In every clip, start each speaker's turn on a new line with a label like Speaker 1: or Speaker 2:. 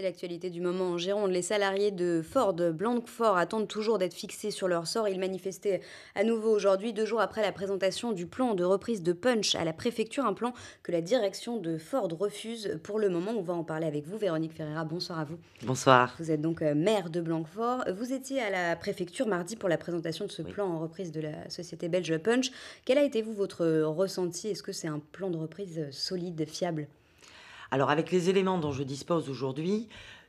Speaker 1: C'est l'actualité du moment en Gironde. Les salariés de Ford Blanquefort attendent toujours d'être fixés sur leur sort. Ils manifestaient à nouveau aujourd'hui, deux jours après la présentation du plan de reprise de Punch à la préfecture, un plan que la direction de Ford refuse pour le moment. On va en parler avec vous, Véronique Ferreira. Bonsoir à vous. Bonsoir. Vous êtes donc euh, maire de Blanquefort. Vous étiez à la préfecture mardi pour la présentation de ce plan en reprise de la société belge Punch. Quel a été vous votre ressenti Est-ce que c'est un plan de reprise euh, solide, fiable
Speaker 2: alors avec les éléments dont je dispose aujourd'hui,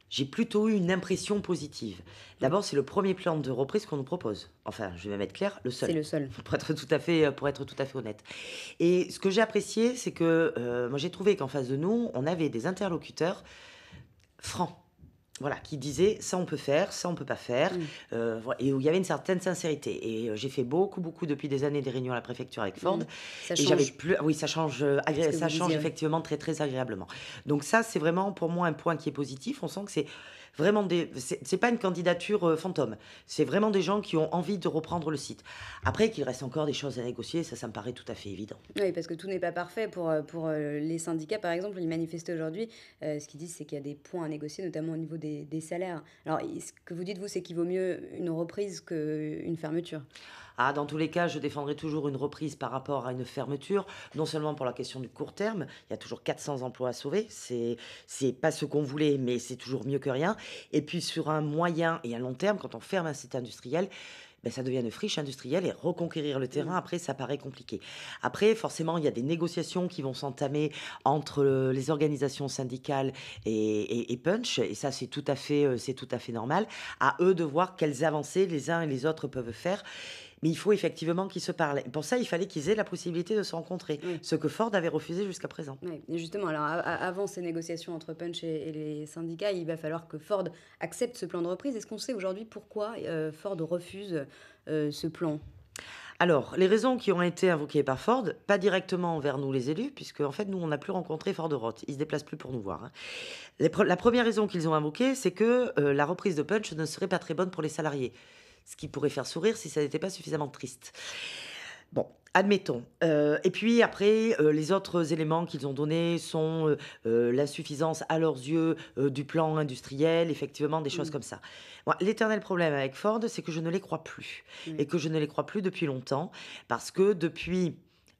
Speaker 2: j'ai plutôt eu une impression positive. D'abord, c'est le premier plan de reprise qu'on nous propose. Enfin, je vais même être clair, le seul. C'est le seul. Pour être tout à fait, pour être tout à fait honnête. Et ce que j'ai apprécié, c'est que euh, moi j'ai trouvé qu'en face de nous, on avait des interlocuteurs francs voilà, qui disait ça on peut faire, ça on peut pas faire, mm. euh, et où il y avait une certaine sincérité. Et euh, j'ai fait beaucoup, beaucoup depuis des années des réunions à la préfecture avec Ford. Mm. Ça et j'avais plus, oui, ça change, euh, ça change effectivement très, très agréablement. Donc ça, c'est vraiment pour moi un point qui est positif. On sent que c'est Vraiment, c'est pas une candidature euh, fantôme. C'est vraiment des gens qui ont envie de reprendre le site. Après, qu'il reste encore des choses à négocier, ça, ça me paraît tout à fait évident.
Speaker 1: Oui, parce que tout n'est pas parfait. Pour, euh, pour euh, les syndicats, par exemple, ils manifestent aujourd'hui. ce qu'ils disent, c'est qu'il y a des points à négocier, notamment au niveau des, des salaires. Alors, ce que vous dites, vous, c'est qu'il vaut mieux une reprise qu'une fermeture.
Speaker 2: Ah, dans tous les cas, je défendrai toujours une reprise par rapport à une fermeture, non seulement pour la question du court terme, il y a toujours 400 emplois à sauver, c'est, c'est pas ce qu'on voulait, mais c'est toujours mieux que rien, et puis sur un moyen et un long terme, quand on ferme un site industriel, ben, ça devient une friche industrielle et reconquérir le terrain, mmh. après, ça paraît compliqué. Après, forcément, il y a des négociations qui vont s'entamer entre euh, les organisations syndicales et, Punch, et ça, c'est tout, à fait, euh, tout à fait normal, à eux de voir quelles avancées les uns et les autres peuvent faire. Mais il faut effectivement qu'ils se parlent. Pour ça, il fallait qu'ils aient la possibilité de se rencontrer, mm. ce que Ford avait refusé jusqu'à présent.
Speaker 1: justement, alors avant ces négociations entre Punch et, les syndicats, il va falloir que Ford accepte ce plan de reprise. Est-ce qu'on sait aujourd'hui pourquoi euh, Ford refuse euh, ce plan
Speaker 2: alors, les raisons qui ont été invoquées par Ford, pas directement envers nous les élus, puisque en fait nous on n'a plus rencontré Ford Roth, ils se déplacent plus pour nous voir. Hein. la première raison qu'ils ont invoquée, c'est que euh, la reprise de Punch ne serait pas très bonne pour les salariés ce qui pourrait faire sourire si ça n'était pas suffisamment triste. Bon, admettons. Euh, et puis après, euh, les autres éléments qu'ils ont donnés sont euh, l'insuffisance à leurs yeux du plan industriel, effectivement, des choses mm. comme ça. L'éternel problème avec Ford, c'est que je ne les crois plus. Mm. Et que je ne les crois plus depuis longtemps, parce que depuis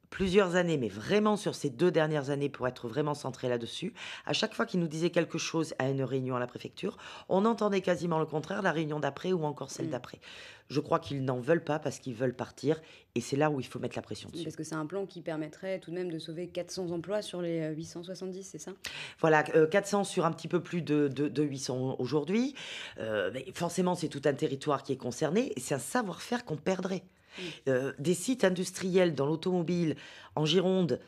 Speaker 2: plusieurs années, mais vraiment sur ces deux dernières années pour être vraiment centré là-dessus, à chaque fois qu'il nous disait quelque chose à une réunion à la préfecture, on entendait quasiment le contraire la réunion d'après ou encore celle mm. d'après. Je crois qu'ils n'en veulent pas parce qu'ils veulent partir et c'est là où il faut mettre la pression dessus. Parce
Speaker 1: que c'est un plan qui permettrait tout de même de sauver 400 emplois sur les 870, euh, c'est ça
Speaker 2: Voilà, 400 euh, sur un petit peu plus de, 800 aujourd'hui. Euh, forcément, c'est tout un territoire qui est concerné et c'est un savoir-faire qu'on perdrait. Euh, des sites industriels dans l'automobile en Gironde,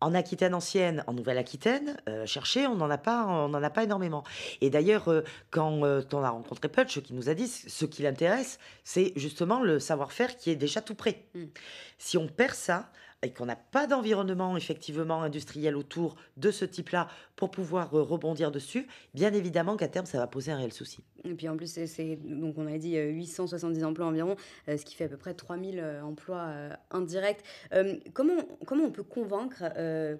Speaker 2: en Aquitaine ancienne, en Nouvelle-Aquitaine, euh, chercher, on n'en a pas, on n'en a pas énormément. Et d'ailleurs, euh, quand on a rencontré Punch, qui nous a dit ce qui l'intéresse, c'est justement le savoir-faire qui est déjà tout prêt. Mm. Si on perd ça, et qu'on n'a pas d'environnement effectivement industriel autour de ce type-là pour pouvoir euh, rebondir dessus, bien évidemment qu'à terme, ça va poser un réel souci.
Speaker 1: Et puis en plus, c'est donc on avait dit 870 euh, emplois environ, euh, ce qui fait à peu près 3000 emplois indirects. comment, comment on peut convaincre,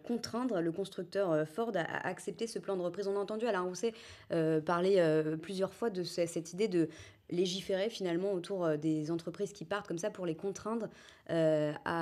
Speaker 1: contraindre le constructeur Ford à, accepter ce plan de reprise On a entendu Alain Rousset parler plusieurs fois de cette idée de légiférer finalement autour des entreprises qui partent comme ça pour les contraindre à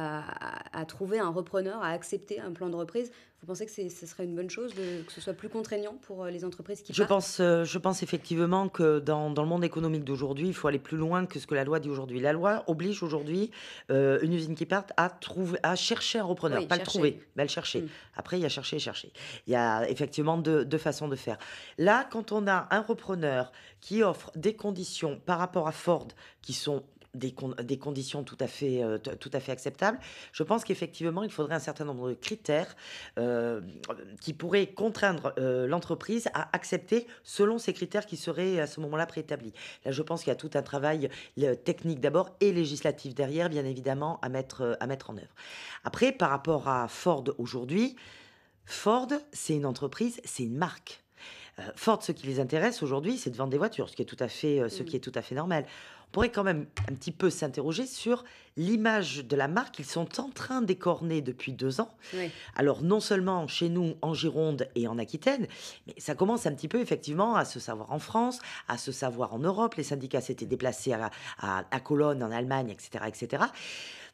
Speaker 1: à trouver un repreneur, à accepter un plan de reprise. Vous pensez que ce serait une bonne chose que ce soit plus contraignant pour euh, les entreprises qui je partent
Speaker 2: pense, euh, Je pense effectivement que dans, dans le monde économique d'aujourd'hui, il faut aller plus loin que ce que la loi dit aujourd'hui. La loi oblige aujourd'hui euh, une usine qui part à, trouver, à chercher un repreneur. pas le trouver, mais le chercher. Hmm. Après, il y a chercher et chercher. Il y a effectivement deux, deux façons de faire. Là, quand on a un repreneur qui offre des conditions par rapport à Ford qui sont des, conditions euh, tout à fait, acceptables. Je pense qu'effectivement, il faudrait un certain nombre de critères euh, qui pourraient contraindre euh, l'entreprise à accepter selon ces critères qui seraient à ce moment-là préétablis. Là, je pense qu'il y a tout un travail technique d'abord et législatif derrière, bien évidemment, à mettre, à mettre en œuvre. Après, par rapport à Ford aujourd'hui, Ford, c'est une entreprise, c'est une marque. Euh, forte ce qui les intéresse aujourd'hui, c'est de vendre des voitures, ce qui est tout à fait, euh, ce qui est mm. tout à fait normal. On pourrait quand même un petit peu s'interroger sur l'image de la marque qu'ils sont en train d'écorner depuis deux ans. Alors non seulement chez nous, en Gironde et en Aquitaine, mais ça commence un petit peu effectivement à se savoir en France, à se savoir en Europe. Les syndicats s'étaient déplacés à, Cologne, en Allemagne, etc., etc.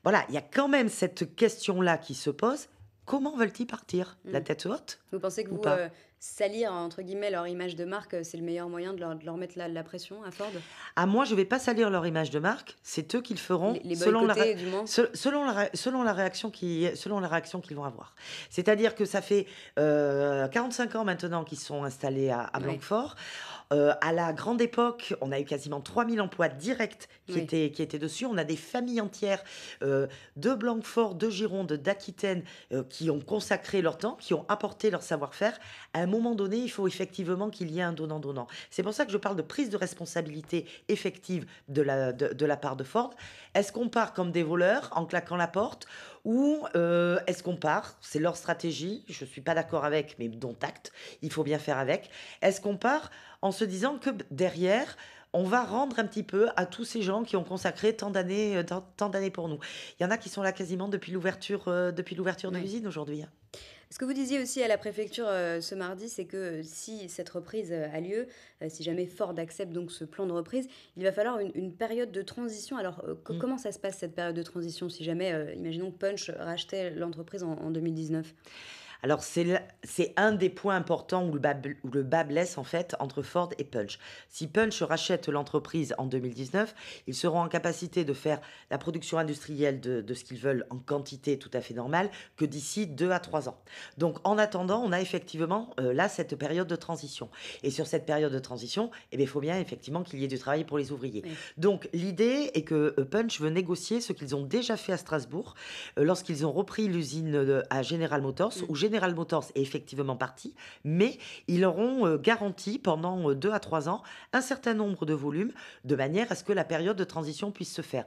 Speaker 2: Voilà, il y a quand même cette question-là qui se pose. Comment veulent-ils partir La mm. tête haute
Speaker 1: Vous pensez que vous, euh, salir entre guillemets leur image de marque, c'est le meilleur moyen de leur, mettre la, pression à Ford
Speaker 2: À ah, moi, je vais pas salir leur image de marque. C'est eux qui le feront selon, la, selon, la, selon la réaction qui selon la réaction qu'ils vont avoir. C'est-à-dire que ça fait 45 euh, ans maintenant qu'ils sont installés à, à Blanquefort. Euh, à la grande époque, on a eu quasiment 3000 emplois directs qui, étaient, qui étaient dessus. On a des familles entières euh, de Blanquefort, de Gironde, d'Aquitaine euh, qui ont consacré leur temps, qui ont apporté leur savoir-faire. À un moment donné, il faut effectivement qu'il y ait un donnant-donnant. C'est pour ça que je parle de prise de responsabilité effective de la, de la part de Ford. Est-ce qu'on part comme des voleurs en claquant la porte ou euh, est-ce qu'on part C'est leur stratégie, je ne suis pas d'accord avec, mais dont acte, il faut bien faire avec. Est-ce qu'on part en se disant que derrière, on va rendre un petit peu à tous ces gens qui ont consacré tant d'années euh, tant d'années pour nous. Il y en a qui sont là quasiment depuis l'ouverture euh, depuis l'ouverture de l'usine aujourd'hui. Hein.
Speaker 1: Ce que vous disiez aussi à la préfecture euh, ce mardi, c'est que euh, si cette reprise euh, a lieu, si jamais Ford accepte donc ce plan de reprise, il va falloir une, période de transition. Alors mm. comment ça se passe cette période de transition si jamais, imaginons, Punch rachetait
Speaker 2: l'entreprise en, en 2019 alors, c'est un des points importants où le, bas, le blesse, en fait, entre Ford et Punch. Si Punch rachète l'entreprise en 2019, ils seront en capacité de faire la production industrielle de, ce qu'ils veulent en quantité tout à fait normale que d'ici deux à trois ans. Donc, en attendant, on a effectivement euh, là cette période de transition. Et sur cette période de transition, eh il faut bien effectivement qu'il y ait du travail pour les ouvriers. Donc, l'idée est que euh, Punch veut négocier ce qu'ils ont déjà fait à Strasbourg euh, lorsqu'ils ont repris l'usine à General Motors, ou mm. où General Motors est effectivement parti, mais ils auront euh, garanti pendant euh, deux à trois ans un certain nombre de volumes de manière à ce que la période de transition puisse se faire.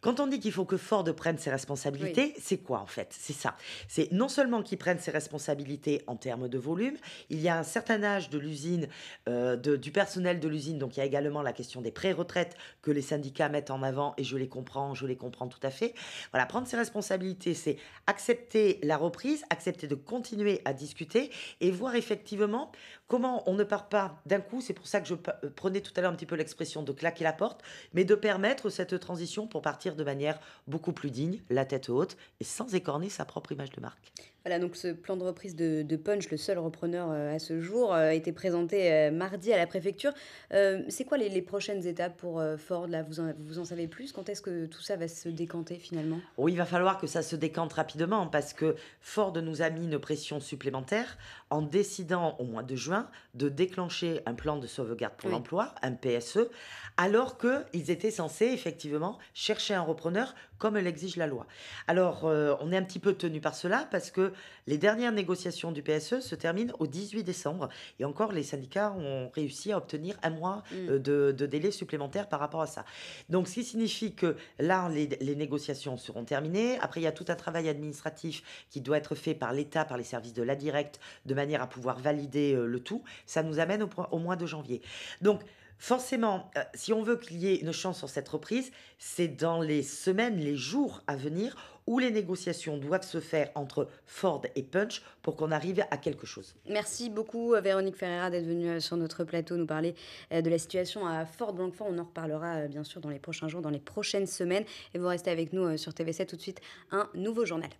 Speaker 2: Quand on dit qu'il faut que Ford prenne ses responsabilités, c'est quoi en fait C'est ça. C'est non seulement qu'ils prennent ses responsabilités en termes de volume, il y a un certain âge de l'usine, euh, du personnel de l'usine, donc il y a également la question des pré-retraites que les syndicats mettent en avant et je les comprends, je les comprends tout à fait. Voilà, prendre ses responsabilités, c'est accepter la reprise, accepter de continuer continuer à discuter et voir effectivement comment on ne part pas d'un coup. C'est pour ça que je euh, prenais tout à l'heure un petit peu l'expression de claquer la porte, mais de permettre cette transition pour partir de manière beaucoup plus digne, la tête haute et sans écorner sa propre image de marque
Speaker 1: donc ce plan de reprise de, Punch, le seul repreneur euh, à ce jour, euh, a été présenté euh, mardi à la préfecture. c'est quoi les, prochaines étapes pour Ford là vous en, vous en savez plus Quand est-ce que tout ça va se décanter finalement
Speaker 2: Oui, il va falloir que ça se décante rapidement parce que Ford nous a mis une pression supplémentaire en décidant au mois de juin de déclencher un plan de sauvegarde pour l'emploi, un PSE, alors qu'ils étaient censés effectivement chercher un repreneur comme l'exige la loi. Alors, on est un petit peu tenu par cela parce que les dernières négociations du PSE se terminent au 18 décembre. Et encore, les syndicats ont réussi à obtenir un mois mm. euh, de, délai supplémentaire par rapport à ça. Donc, ce qui signifie que là, les, négociations seront terminées. Après, il y a tout un travail administratif qui doit être fait par l'État, par les services de la directe, de manière à pouvoir valider euh, le tout. Ça nous amène au, au mois de janvier. Donc, forcément, euh, si on veut qu'il y ait une chance sur cette reprise, c'est dans les semaines, les jours à venir où les négociations doivent se faire entre Ford et Punch pour qu'on arrive à quelque chose.
Speaker 1: Merci beaucoup euh, Véronique Ferreira d'être venue euh, sur notre plateau nous parler euh, de la situation à Ford Blanquefort. On en reparlera bien sûr dans les prochains jours, dans les prochaines semaines. Et vous restez avec nous sur TV7 tout de suite un nouveau journal.